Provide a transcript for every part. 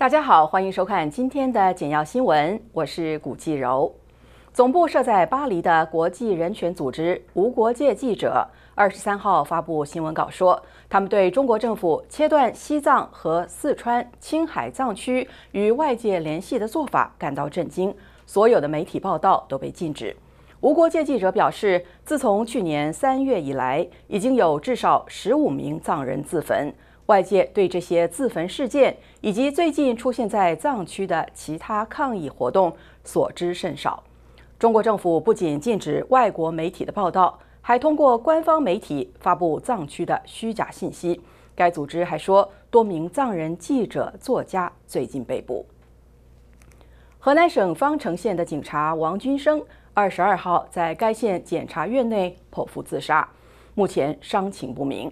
大家好，欢迎收看今天的简要新闻，我是古继柔。总部设在巴黎的国际人权组织无国界记者二十三号发布新闻稿说，他们对中国政府切断西藏和四川、青海藏区与外界联系的做法感到震惊。所有的媒体报道都被禁止。无国界记者表示，自从去年三月以来，已经有至少十五名藏人自焚。外界对这些自焚事件以及最近出现在藏区的其他抗议活动所知甚少。中国政府不仅禁止外国媒体的报道，还通过官方媒体发布藏区的虚假信息。该组织还说，多名藏人记者、作家最近被捕。河南省方城县的警察王军生，二十二号在该县检察院内剖腹自杀，目前伤情不明。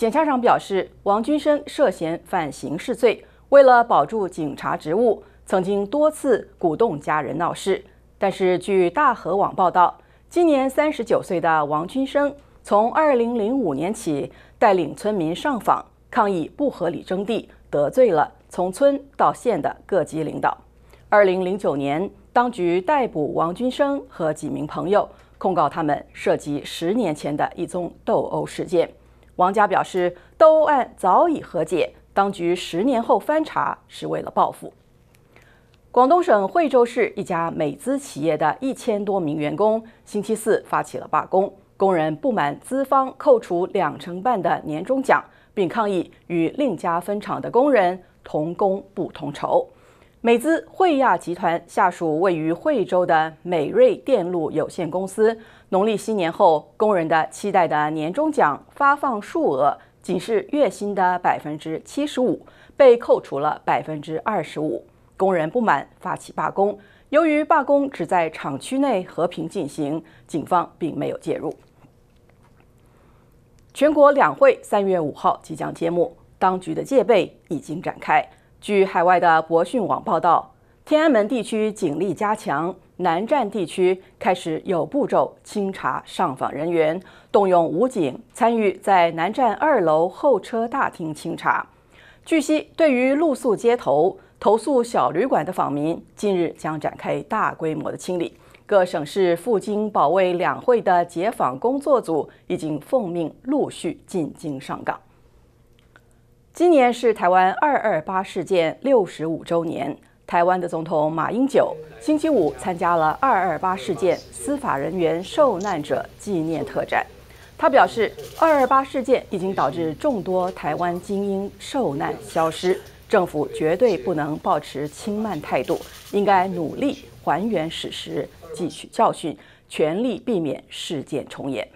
检察长表示，王军生涉嫌犯刑事罪。为了保住警察职务，曾经多次鼓动家人闹事。但是，据大河网报道，今年三十九岁的王军生，从二零零五年起带领村民上访抗议不合理征地，得罪了从村到县的各级领导。二零零九年，当局逮捕王军生和几名朋友，控告他们涉及十年前的一宗斗殴事件。王佳表示，斗殴案早已和解，当局十年后翻查是为了报复。广东省惠州市一家美资企业的一千多名员工，星期四发起了罢工，工人不满资方扣除两成半的年终奖，并抗议与另家分厂的工人同工不同酬。美资惠亚集团下属位于惠州的美瑞电路有限公司，农历新年后，工人的期待的年终奖发放数额仅是月薪的百分之七十五，被扣除了百分之二十五。工人不满，发起罢工。由于罢工只在厂区内和平进行，警方并没有介入。全国两会三月五号即将揭幕，当局的戒备已经展开。据海外的博讯网报道，天安门地区警力加强，南站地区开始有步骤清查上访人员，动用武警参与在南站二楼候车大厅清查。据悉，对于露宿街头、投诉小旅馆的访民，近日将展开大规模的清理。各省市赴京保卫两会的解访工作组已经奉命陆续进京上岗。今年是台湾二二八事件六十五周年。台湾的总统马英九星期五参加了二二八事件司法人员受难者纪念特展。他表示，二二八事件已经导致众多台湾精英受难消失，政府绝对不能保持轻慢态度，应该努力还原史实，汲取教训，全力避免事件重演。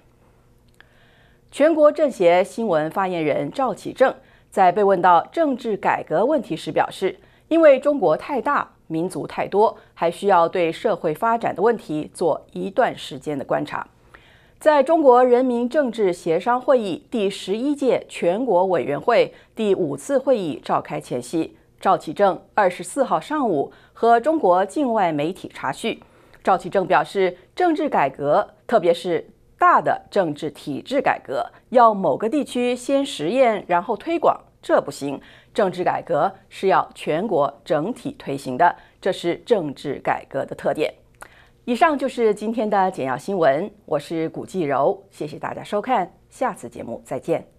全国政协新闻发言人赵启正。在被问到政治改革问题时表示，因为中国太大，民族太多，还需要对社会发展的问题做一段时间的观察。在中国人民政治协商会议第十一届全国委员会第五次会议召开前夕，赵启正二十四号上午和中国境外媒体查叙。赵启正表示，政治改革，特别是。大的政治体制改革要某个地区先实验，然后推广，这不行。政治改革是要全国整体推行的，这是政治改革的特点。以上就是今天的简要新闻，我是古继柔，谢谢大家收看，下次节目再见。